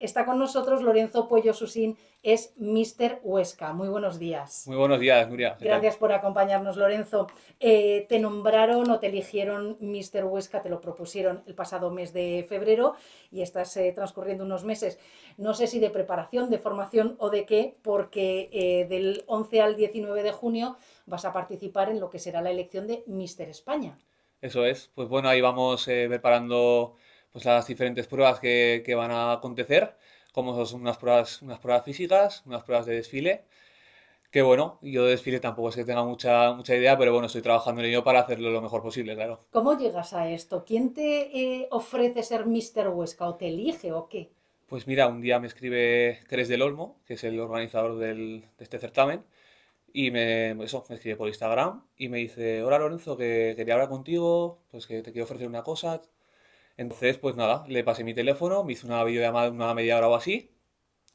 Está con nosotros Lorenzo Puello Susín, es Mr. Huesca. Muy buenos días. Muy buenos días, Nuria. Gracias por acompañarnos, Lorenzo. Eh, te nombraron o te eligieron Mr. Huesca, te lo propusieron el pasado mes de febrero y estás eh, transcurriendo unos meses, no sé si de preparación, de formación o de qué, porque eh, del 11 al 19 de junio vas a participar en lo que será la elección de Mr. España. Eso es. Pues bueno, ahí vamos preparando pues, las diferentes pruebas que, van a acontecer, como son unas pruebas, unas pruebas físicas, unas pruebas de desfile, que bueno, yo de desfile tampoco es que tenga mucha, mucha idea, pero bueno, estoy trabajando en ello para hacerlo lo mejor posible, claro. ¿Cómo llegas a esto? ¿Quién te eh, ofrece ser Mr. Huesca o te elige o qué? Pues mira, un día me escribe Cres del Olmo, que es el organizador de este certamen, y me, eso, me escribe por Instagram y me dice, hola Lorenzo, que quería hablar contigo, pues que te quiero ofrecer una cosa, entonces, pues nada, le pasé mi teléfono, me hizo una videollamada una media hora o así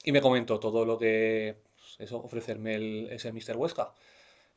y me comentó todo lo que pues, eso, ofrecerme ese Mr. Huesca.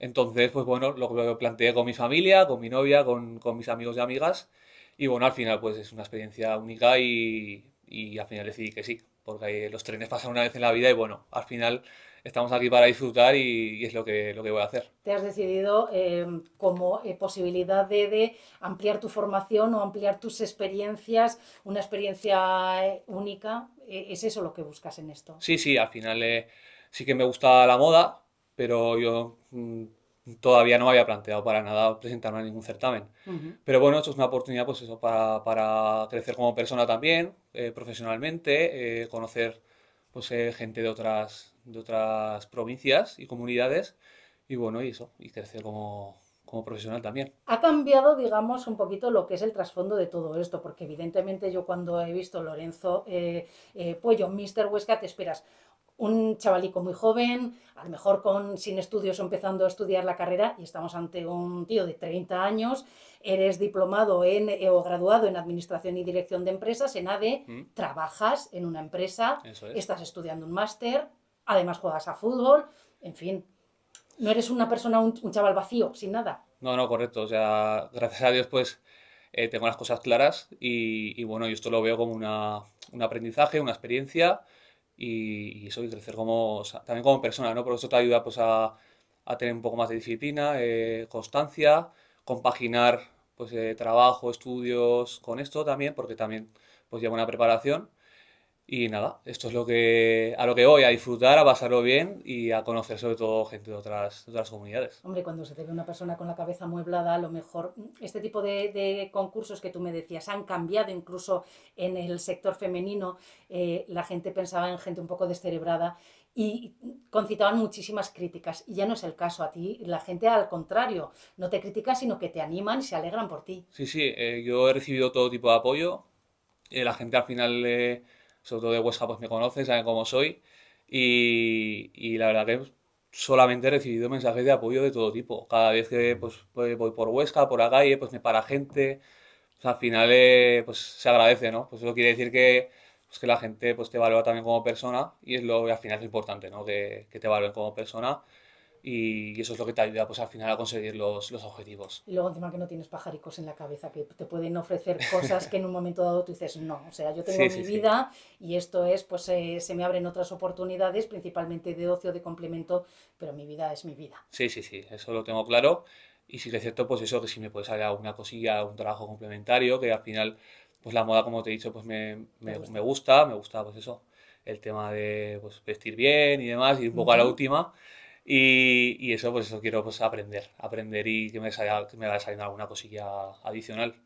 Entonces, pues bueno, lo, lo planteé con mi familia, con mi novia, con, mis amigos y amigas y bueno, al final pues es una experiencia única y, y al final decidí que sí porque los trenes pasan una vez en la vida y bueno, al final estamos aquí para disfrutar y, es lo que, lo que voy a hacer. Te has decidido em, como eh, posibilidad de, ampliar tu formación o ampliar tus experiencias, una experiencia eh, única, eh, ¿es eso lo que buscas en esto? Sí, sí, al final sí que me gusta la moda, pero yo mm, todavía no había planteado para nada presentarme a ningún certamen. Pero bueno, esto es una oportunidad pues eso, para, crecer como persona también, eh, profesionalmente, eh, conocer pues, eh, gente de otras, de otras provincias y comunidades y bueno, y eso, y crecer como, profesional también. Ha cambiado, digamos, un poquito lo que es el trasfondo de todo esto, porque evidentemente yo cuando he visto Lorenzo eh, eh, pues Mr. Huesca, te esperas, un chavalico muy joven, a lo mejor con, sin estudios empezando a estudiar la carrera, y estamos ante un tío de 30 años, eres diplomado en, eh, o graduado en Administración y Dirección de Empresas, en ADE, mm. trabajas en una empresa, estás estudiando un máster, además juegas a fútbol, en fin, no eres una persona, un, chaval vacío, sin nada. No, no, correcto, o sea, gracias a Dios, pues... Eh, tengo las cosas claras y, bueno, yo esto lo veo como una, un aprendizaje, una experiencia y, eso, y crecer como, también como persona, ¿no? Porque eso te ayuda pues, a, tener un poco más de disciplina, eh, constancia, compaginar pues, eh, trabajo, estudios con esto también, porque también pues, lleva una preparación y nada, esto es lo que a lo que voy, a disfrutar, a pasarlo bien y a conocer sobre todo gente de otras, otras comunidades. Hombre, cuando se te ve una persona con la cabeza amueblada, a lo mejor mm, este tipo de, concursos que tú me decías han cambiado incluso en el sector femenino. Eh, la gente pensaba en gente un poco descerebrada y concitaban muchísimas críticas. Y ya no es el caso a ti, la gente al contrario, no te critica, sino que te animan y se alegran por ti. Sí, sí, eh, yo he recibido todo tipo de apoyo. Eh, la gente al final sobre todo de Huesca pues me conocen, saben cómo soy y, y la verdad que solamente he recibido mensajes de apoyo de todo tipo. Cada vez que pues, voy por Huesca, por la calle, pues me para gente, al final eh, pues se agradece, ¿no? Pues eso quiere decir que, pues, que la gente pues te valora también como persona y es lo al final es importante, ¿no? Que, que te valoren como persona y eso es lo que te ayuda pues al final a conseguir los, los, objetivos. Y luego encima que no tienes pajaricos en la cabeza, que te pueden ofrecer cosas que en un momento dado tú dices, no, o sea, yo tengo mi vida y esto es, pues eh, se me abren otras oportunidades, principalmente de ocio, de complemento, pero mi vida es mi vida. Sí, sí, sí, eso lo tengo claro. Y sí que es cierto, pues eso, que si me puedes salir alguna cosilla, un trabajo complementario, que al final, pues la moda, como te he dicho, pues me, me, gusta. me gusta, me gusta, pues eso, el tema de pues, vestir bien y demás, y un poco a la última. Y, eso, pues eso quiero pues, aprender, aprender y que me, salga, que me vaya saliendo alguna cosilla adicional.